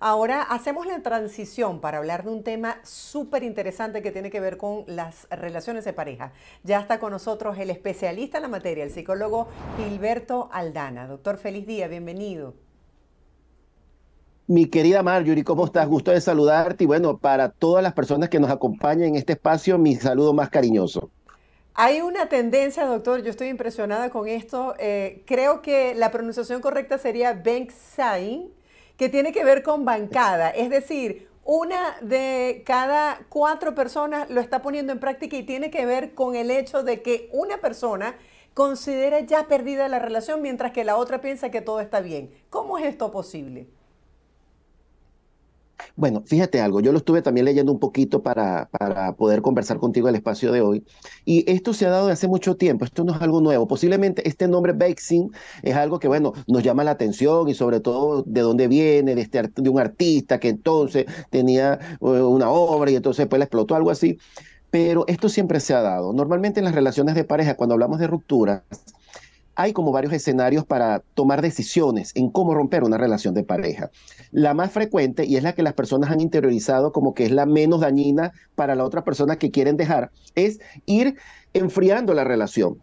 Ahora hacemos la transición para hablar de un tema súper interesante que tiene que ver con las relaciones de pareja. Ya está con nosotros el especialista en la materia, el psicólogo Gilberto Aldana. Doctor, feliz día, bienvenido. Mi querida Marjorie, ¿cómo estás? Gusto de saludarte y bueno, para todas las personas que nos acompañan en este espacio, mi saludo más cariñoso. Hay una tendencia, doctor, yo estoy impresionada con esto. Eh, creo que la pronunciación correcta sería Sai que tiene que ver con bancada. Es decir, una de cada cuatro personas lo está poniendo en práctica y tiene que ver con el hecho de que una persona considera ya perdida la relación mientras que la otra piensa que todo está bien. ¿Cómo es esto posible? Bueno, fíjate algo, yo lo estuve también leyendo un poquito para, para poder conversar contigo el espacio de hoy, y esto se ha dado de hace mucho tiempo, esto no es algo nuevo, posiblemente este nombre Bexing es algo que, bueno, nos llama la atención y sobre todo de dónde viene, de, este, de un artista que entonces tenía eh, una obra y entonces después la explotó, algo así, pero esto siempre se ha dado. Normalmente en las relaciones de pareja, cuando hablamos de rupturas, hay como varios escenarios para tomar decisiones en cómo romper una relación de pareja. La más frecuente, y es la que las personas han interiorizado como que es la menos dañina para la otra persona que quieren dejar, es ir enfriando la relación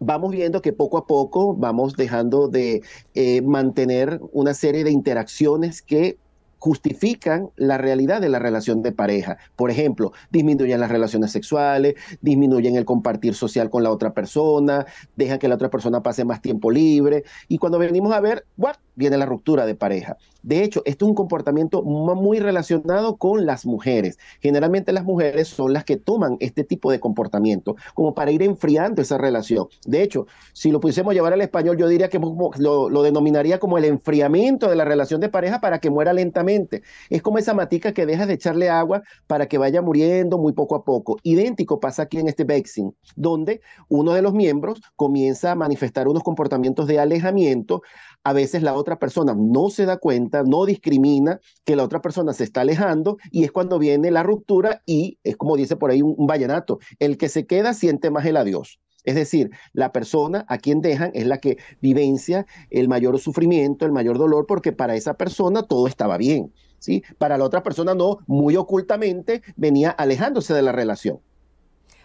vamos viendo que poco a poco vamos dejando de eh, mantener una serie de interacciones que justifican la realidad de la relación de pareja. Por ejemplo, disminuyen las relaciones sexuales, disminuyen el compartir social con la otra persona, dejan que la otra persona pase más tiempo libre. Y cuando venimos a ver, ¿what? viene la ruptura de pareja. De hecho, esto es un comportamiento muy relacionado con las mujeres. Generalmente las mujeres son las que toman este tipo de comportamiento como para ir enfriando esa relación. De hecho, si lo pudiésemos llevar al español, yo diría que lo, denominaría como el enfriamiento de la relación de pareja para que muera lentamente. Es como esa matica que dejas de echarle agua para que vaya muriendo muy poco a poco. Idéntico pasa aquí en este vexing, donde uno de los miembros comienza a manifestar unos comportamientos de alejamiento a veces la otra persona no se da cuenta, no discrimina que la otra persona se está alejando y es cuando viene la ruptura y es como dice por ahí un, vallenato, el que se queda siente más el adiós. Es decir, la persona a quien dejan es la que vivencia el mayor sufrimiento, el mayor dolor, porque para esa persona todo estaba bien. ¿sí? Para la otra persona no, muy ocultamente venía alejándose de la relación.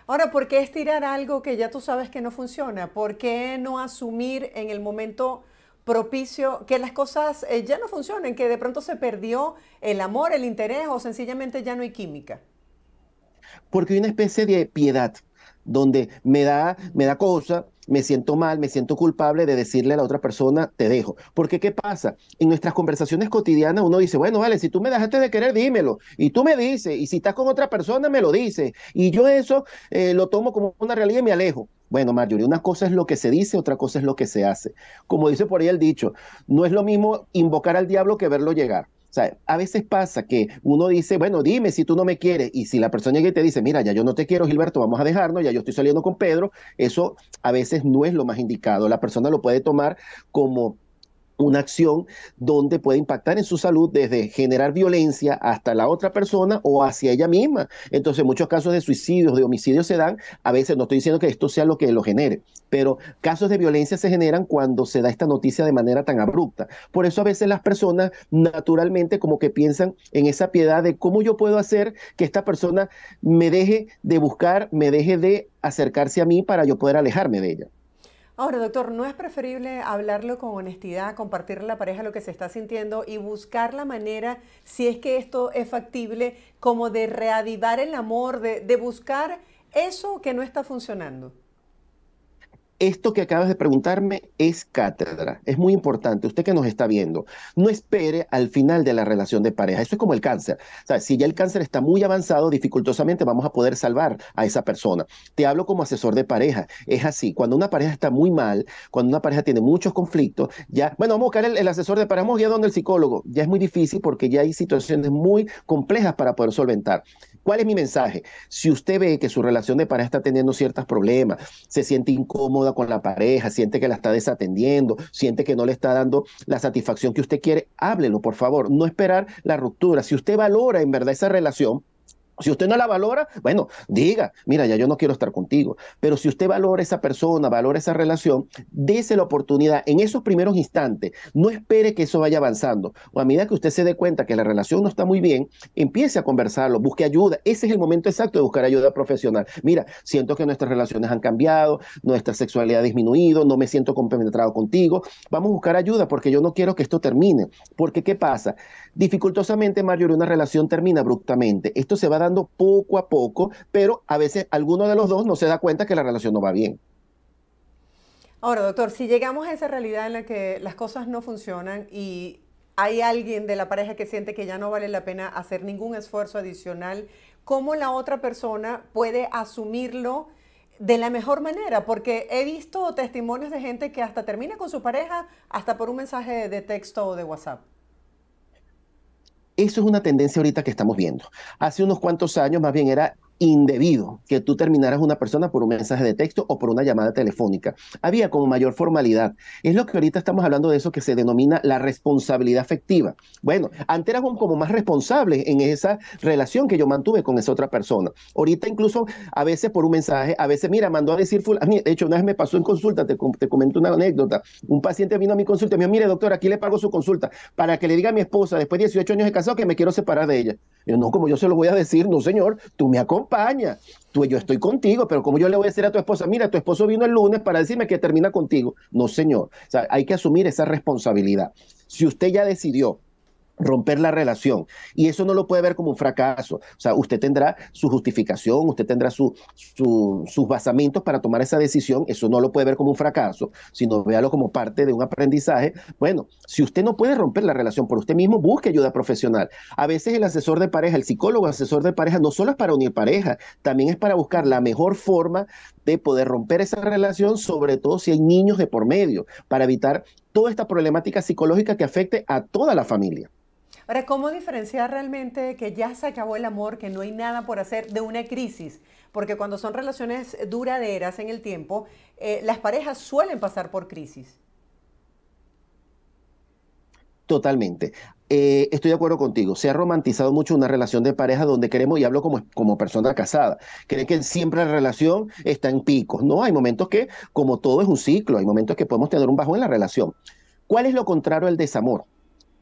Ahora, ¿por qué estirar algo que ya tú sabes que no funciona? ¿Por qué no asumir en el momento propicio que las cosas eh, ya no funcionen, que de pronto se perdió el amor, el interés o sencillamente ya no hay química? Porque hay una especie de piedad donde me da, me da cosa me siento mal, me siento culpable de decirle a la otra persona, te dejo. Porque ¿qué pasa? En nuestras conversaciones cotidianas uno dice, bueno, vale, si tú me das dejaste de querer, dímelo. Y tú me dices, y si estás con otra persona, me lo dices. Y yo eso eh, lo tomo como una realidad y me alejo. Bueno, Marjorie, una cosa es lo que se dice, otra cosa es lo que se hace. Como dice por ahí el dicho, no es lo mismo invocar al diablo que verlo llegar. O sea, a veces pasa que uno dice, bueno, dime si tú no me quieres. Y si la persona llega y te dice, mira, ya yo no te quiero, Gilberto, vamos a dejarnos, ya yo estoy saliendo con Pedro, eso a veces no es lo más indicado. La persona lo puede tomar como una acción donde puede impactar en su salud desde generar violencia hasta la otra persona o hacia ella misma. Entonces muchos casos de suicidios, de homicidios se dan, a veces no estoy diciendo que esto sea lo que lo genere, pero casos de violencia se generan cuando se da esta noticia de manera tan abrupta. Por eso a veces las personas naturalmente como que piensan en esa piedad de cómo yo puedo hacer que esta persona me deje de buscar, me deje de acercarse a mí para yo poder alejarme de ella. Ahora, doctor, ¿no es preferible hablarlo con honestidad, compartirle a la pareja lo que se está sintiendo y buscar la manera, si es que esto es factible, como de reavivar el amor, de, de buscar eso que no está funcionando? Esto que acabas de preguntarme es cátedra, es muy importante, usted que nos está viendo, no espere al final de la relación de pareja, eso es como el cáncer, si ya el cáncer está muy avanzado, dificultosamente vamos a poder salvar a esa persona. Te hablo como asesor de pareja, es así, cuando una pareja está muy mal, cuando una pareja tiene muchos conflictos, ya, bueno, vamos a buscar el, asesor de pareja, vamos a ir donde el psicólogo, ya es muy difícil porque ya hay situaciones muy complejas para poder solventar. ¿Cuál es mi mensaje? Si usted ve que su relación de pareja está teniendo ciertos problemas, se siente incómoda con la pareja, siente que la está desatendiendo, siente que no le está dando la satisfacción que usted quiere, háblelo, por favor. No esperar la ruptura. Si usted valora en verdad esa relación, si usted no la valora, bueno, diga, mira, ya yo no quiero estar contigo. Pero si usted valora esa persona, valora esa relación, dése la oportunidad en esos primeros instantes. No espere que eso vaya avanzando. O a medida que usted se dé cuenta que la relación no está muy bien, empiece a conversarlo, busque ayuda. Ese es el momento exacto de buscar ayuda profesional. Mira, siento que nuestras relaciones han cambiado, nuestra sexualidad ha disminuido, no me siento compenetrado contigo. Vamos a buscar ayuda porque yo no quiero que esto termine. Porque, ¿qué pasa? Dificultosamente, Mario, una relación termina abruptamente. Esto se va a dar poco a poco, pero a veces alguno de los dos no se da cuenta que la relación no va bien. Ahora, doctor, si llegamos a esa realidad en la que las cosas no funcionan y hay alguien de la pareja que siente que ya no vale la pena hacer ningún esfuerzo adicional, ¿cómo la otra persona puede asumirlo? de la mejor manera, porque he visto testimonios de gente que hasta termina con su pareja hasta por un mensaje de texto o de WhatsApp. Eso es una tendencia ahorita que estamos viendo. Hace unos cuantos años más bien era indebido que tú terminaras una persona por un mensaje de texto o por una llamada telefónica. Había como mayor formalidad. Es lo que ahorita estamos hablando de eso que se denomina la responsabilidad afectiva. Bueno, antes éramos como más responsables en esa relación que yo mantuve con esa otra persona. Ahorita incluso a veces por un mensaje, a veces, mira, mandó a decir, de hecho, una vez me pasó en consulta, te, te comento una anécdota, un paciente vino a mi consulta y me dijo, mire, doctor, aquí le pago su consulta para que le diga a mi esposa, después de 18 años de casado, que me quiero separar de ella. yo, no, como yo se lo voy a decir, no, señor, tú me acompañas España, Tú, yo estoy contigo, pero como yo le voy a decir a tu esposa, mira, tu esposo vino el lunes para decirme que termina contigo. No, señor. O sea, hay que asumir esa responsabilidad. Si usted ya decidió romper la relación. Y eso no lo puede ver como un fracaso. O sea, usted tendrá su justificación, usted tendrá su, sus basamentos para tomar esa decisión. Eso no lo puede ver como un fracaso, sino véalo como parte de un aprendizaje. Bueno, si usted no puede romper la relación por usted mismo, busque ayuda profesional. A veces el asesor de pareja, el psicólogo asesor de pareja, no solo es para unir pareja, también es para buscar la mejor forma de poder romper esa relación, sobre todo si hay niños de por medio, para evitar toda esta problemática psicológica que afecte a toda la familia. Ahora, ¿cómo diferenciar realmente que ya se acabó el amor, que no hay nada por hacer de una crisis? Porque cuando son relaciones duraderas en el tiempo, eh, las parejas suelen pasar por crisis. Totalmente. Eh, estoy de acuerdo contigo. Se ha romantizado mucho una relación de pareja donde queremos, y hablo como, como persona casada, creen que siempre la relación está en picos. No, hay momentos que, como todo es un ciclo, hay momentos que podemos tener un bajo en la relación. ¿Cuál es lo contrario al desamor?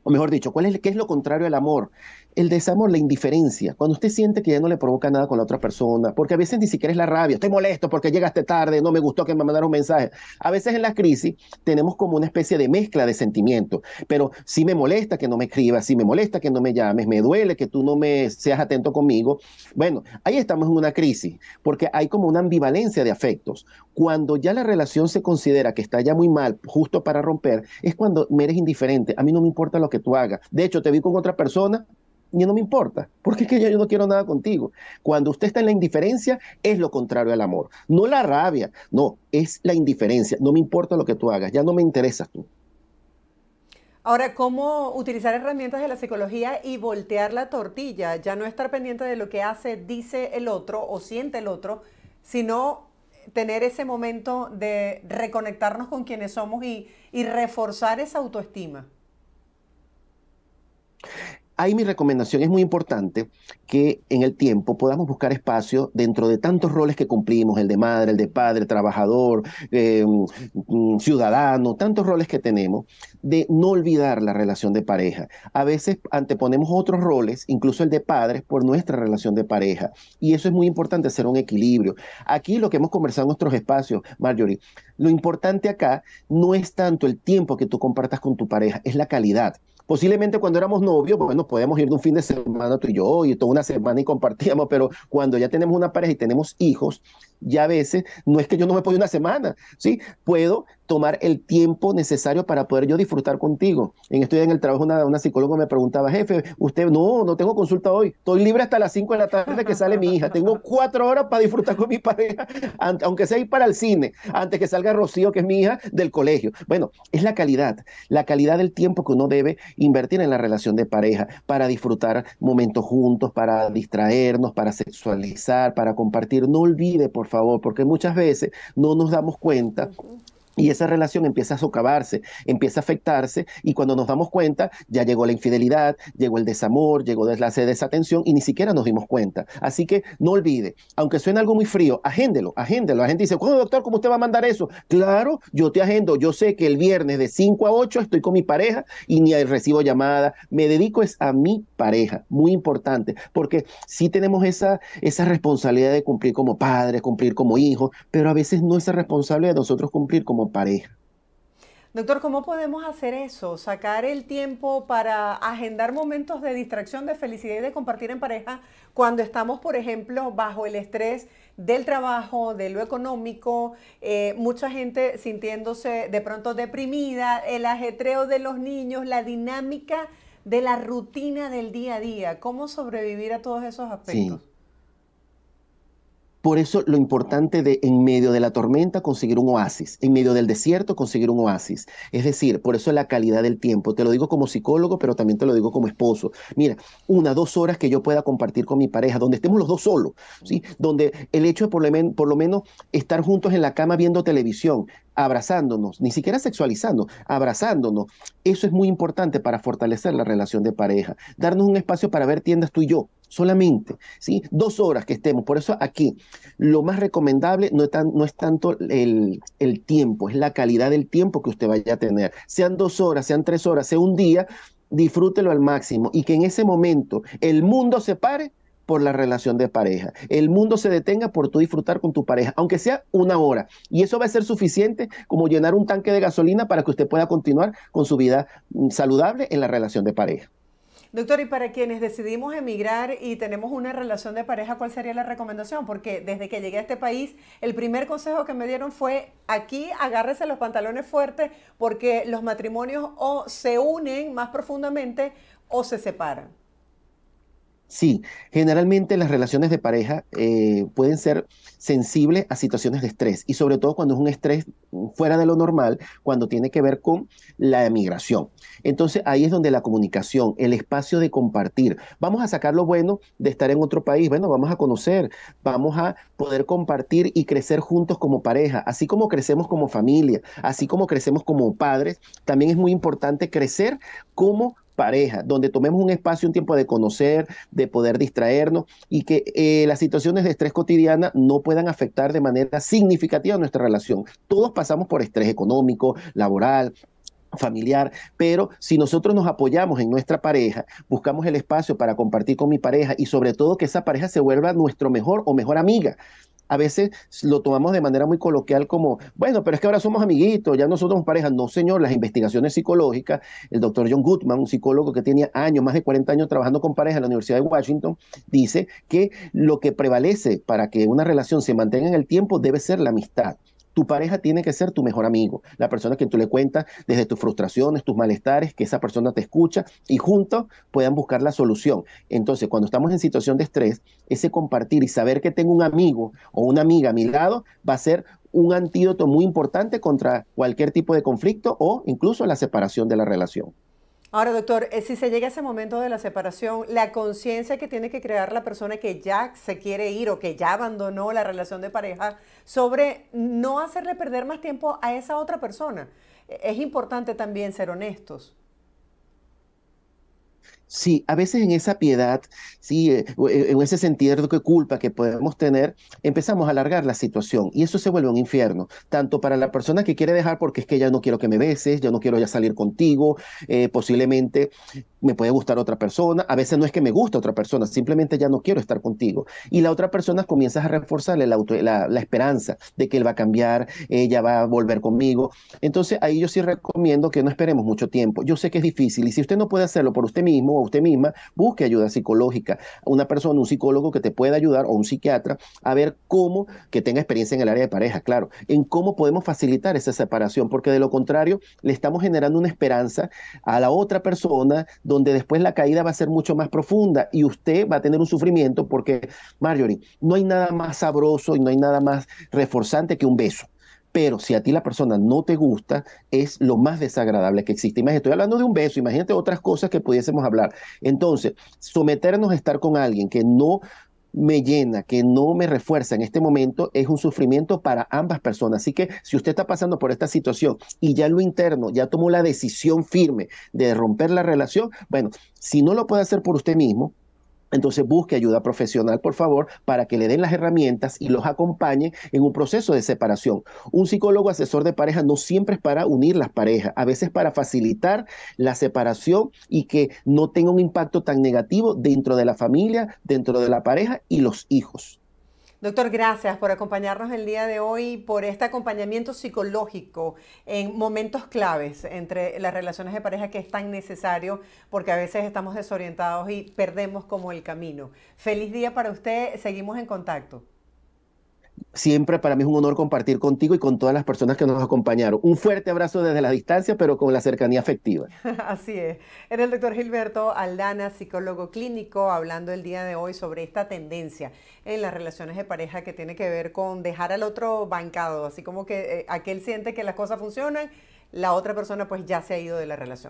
o mejor dicho, ¿cuál es, ¿qué es lo contrario al amor? el desamor, la indiferencia, cuando usted siente que ya no le provoca nada con la otra persona, porque a veces ni siquiera es la rabia, estoy molesto porque llegaste tarde, no me gustó que me mandara un mensaje. A veces en la crisis tenemos como una especie de mezcla de sentimientos, pero si me molesta que no me escribas, si me molesta que no me llames, me duele que tú no me seas atento conmigo. Bueno, ahí estamos en una crisis, porque hay como una ambivalencia de afectos. Cuando ya la relación se considera que está ya muy mal, justo para romper, es cuando me eres indiferente, a mí no me importa lo que tú hagas. De hecho, te vi con otra persona, y no me importa, porque es que yo, no quiero nada contigo. Cuando usted está en la indiferencia, es lo contrario al amor. No la rabia, no, es la indiferencia. No me importa lo que tú hagas, ya no me interesas tú. Ahora, ¿cómo utilizar herramientas de la psicología y voltear la tortilla? Ya no estar pendiente de lo que hace, dice el otro o siente el otro, sino tener ese momento de reconectarnos con quienes somos y, y reforzar esa autoestima ahí mi recomendación es muy importante que en el tiempo podamos buscar espacio dentro de tantos roles que cumplimos, el de madre, el de padre, trabajador, eh, mm, ciudadano, tantos roles que tenemos, de no olvidar la relación de pareja. A veces anteponemos otros roles, incluso el de padre, por nuestra relación de pareja. Y eso es muy importante, hacer un equilibrio. Aquí lo que hemos conversado en nuestros espacios, Marjorie, lo importante acá no es tanto el tiempo que tú compartas con tu pareja, es la calidad. Posiblemente cuando éramos novios, bueno, podemos podíamos ir de un fin de semana tú y yo, y toda una semana y compartíamos, pero cuando ya tenemos una pareja y tenemos hijos, ya a veces no es que yo no me pueda una semana, ¿sí? Puedo tomar el tiempo necesario para poder yo disfrutar contigo. En estoy en el trabajo, una, una, psicóloga me preguntaba, jefe, usted no, no tengo consulta hoy, estoy libre hasta las 5 de la tarde que sale mi hija, tengo cuatro horas para disfrutar con mi pareja, aunque sea ir para el cine, antes que salga Rocío, que es mi hija, del colegio. Bueno, es la calidad, la calidad del tiempo que uno debe invertir en la relación de pareja para disfrutar momentos juntos, para distraernos, para sexualizar, para compartir. No olvide, por favor, porque muchas veces no nos damos cuenta y esa relación empieza a socavarse, empieza a afectarse y cuando nos damos cuenta ya llegó la infidelidad, llegó el desamor, llegó la de desatención y ni siquiera nos dimos cuenta. Así que no olvide, aunque suene algo muy frío, agéndelo, agéndelo. La gente dice, ¿cómo doctor, cómo usted va a mandar eso? Claro, yo te agendo, yo sé que el viernes de 5 a 8 estoy con mi pareja y ni recibo llamada, me dedico es a mi pareja, muy importante, porque sí tenemos esa, esa responsabilidad de cumplir como padre, cumplir como hijo, pero a veces no es responsable de nosotros cumplir como pareja. Doctor, ¿cómo podemos hacer eso? Sacar el tiempo para agendar momentos de distracción, de felicidad y de compartir en pareja cuando estamos, por ejemplo, bajo el estrés del trabajo, de lo económico, eh, mucha gente sintiéndose de pronto deprimida, el ajetreo de los niños, la dinámica de la rutina del día a día. ¿Cómo sobrevivir a todos esos aspectos? Por eso lo importante de en medio de la tormenta conseguir un oasis, en medio del desierto conseguir un oasis. Es decir, por eso la calidad del tiempo. Te lo digo como psicólogo, pero también te lo digo como esposo. Mira, una, dos horas que yo pueda compartir con mi pareja, donde estemos los dos solos, ¿sí? Donde el hecho de por lo menos estar juntos en la cama viendo televisión, abrazándonos, ni siquiera sexualizando, abrazándonos. Eso es muy importante para fortalecer la relación de pareja. Darnos un espacio para ver tiendas tú y yo, solamente, ¿sí? Dos horas que estemos. Por eso aquí lo más recomendable no es, tanto el, el, tiempo, es la calidad del tiempo que usted vaya a tener. Sean dos horas, sean tres horas, sea un día, disfrútelo al máximo y que en ese momento el mundo se pare por la relación de pareja. El mundo se detenga por tú disfrutar con tu pareja, aunque sea una hora. Y eso va a ser suficiente como llenar un tanque de gasolina para que usted pueda continuar con su vida mm, saludable en la relación de pareja. Doctor, y para quienes decidimos emigrar y tenemos una relación de pareja, ¿cuál sería la recomendación? Porque desde que llegué a este país, el primer consejo que me dieron fue, aquí agárrese los pantalones fuertes porque los matrimonios o se unen más profundamente o se separan. Sí, generalmente las relaciones de pareja eh, pueden ser sensibles a situaciones de estrés y sobre todo cuando es un estrés mm, fuera de lo normal, cuando tiene que ver con la emigración. Entonces ahí es donde la comunicación, el espacio de compartir, vamos a sacar lo bueno de estar en otro país, bueno, vamos a conocer, vamos a poder compartir y crecer juntos como pareja, así como crecemos como familia, así como crecemos como padres, también es muy importante crecer como pareja, donde tomemos un espacio, un tiempo de conocer, de poder distraernos y que eh, las situaciones de estrés cotidiana no puedan afectar de manera significativa nuestra relación. Todos pasamos por estrés económico, laboral, familiar, pero si nosotros nos apoyamos en nuestra pareja, buscamos el espacio para compartir con mi pareja y sobre todo que esa pareja se vuelva nuestro mejor o mejor amiga a veces lo tomamos de manera muy coloquial como, bueno, pero es que ahora somos amiguitos, ya nosotros somos pareja. No, señor, las investigaciones psicológicas, el doctor John Goodman, un psicólogo que tenía años, más de 40 años trabajando con parejas en la Universidad de Washington, dice que lo que prevalece para que una relación se mantenga en el tiempo debe ser la amistad. Tu pareja tiene que ser tu mejor amigo, la persona que tú le cuentas desde tus frustraciones, tus malestares, que esa persona te escucha y juntos puedan buscar la solución. Entonces, cuando estamos en situación de estrés, ese compartir y saber que tengo un amigo o una amiga a mi lado va a ser un antídoto muy importante contra cualquier tipo de conflicto o incluso la separación de la relación. Ahora, doctor, eh, si se llega a ese momento de la separación, la conciencia que tiene que crear la persona que ya se quiere ir o que ya abandonó la relación de pareja sobre no hacerle perder más tiempo a esa otra persona. E, es importante también ser honestos. Sí, a veces en esa piedad, sí, en eh, eh, ese sentido de culpa que podemos tener, empezamos a alargar la situación y eso se vuelve un infierno, tanto para la persona que quiere dejar porque es que ya no quiero que me beses, ya no quiero ya salir contigo, eh, posiblemente me puede gustar otra persona, a veces no es que me gusta otra persona, simplemente ya no quiero estar contigo. Y la otra persona comienza a reforzarle la esperanza de que él va a cambiar, ella va a volver conmigo. Entonces ahí yo sí recomiendo que no esperemos mucho tiempo. Yo sé que es difícil y si usted no puede hacerlo por usted mismo, usted misma, busque ayuda psicológica, una persona, un psicólogo que te pueda ayudar o un psiquiatra a ver cómo, que tenga experiencia en el área de pareja, claro, en cómo podemos facilitar esa separación, porque de lo contrario le estamos generando una esperanza a la otra persona donde después la caída va a ser mucho más profunda y usted va a tener un sufrimiento porque, Marjorie, no hay nada más sabroso y no hay nada más reforzante que un beso pero si a ti la persona no te gusta, es lo más desagradable que existe. Imagínate, estoy hablando de un beso, imagínate otras cosas que pudiésemos hablar. Entonces, someternos a estar con alguien que no me llena, que no me refuerza en este momento, es un sufrimiento para ambas personas. Así que si usted está pasando por esta situación y ya lo interno ya tomó la decisión firme de romper la relación, bueno, si no lo puede hacer por usted mismo, entonces busque ayuda profesional, por favor, para que le den las herramientas y los acompañe en un proceso de separación. Un psicólogo asesor de pareja no siempre es para unir las parejas, a veces para facilitar la separación y que no tenga un impacto tan negativo dentro de la familia, dentro de la pareja y los hijos. Doctor, gracias por acompañarnos el día de hoy, por este acompañamiento psicológico en momentos claves entre las relaciones de pareja que es tan necesario porque a veces estamos desorientados y perdemos como el camino. Feliz día para usted, seguimos en contacto. Siempre para mí es un honor compartir contigo y con todas las personas que nos acompañaron. Un fuerte abrazo desde la distancia, pero con la cercanía afectiva. Así es. Era el doctor Gilberto Aldana, psicólogo clínico, hablando el día de hoy sobre esta tendencia en las relaciones de pareja que tiene que ver con dejar al otro bancado, así como que eh, aquel siente que las cosas funcionan, la otra persona pues ya se ha ido de la relación.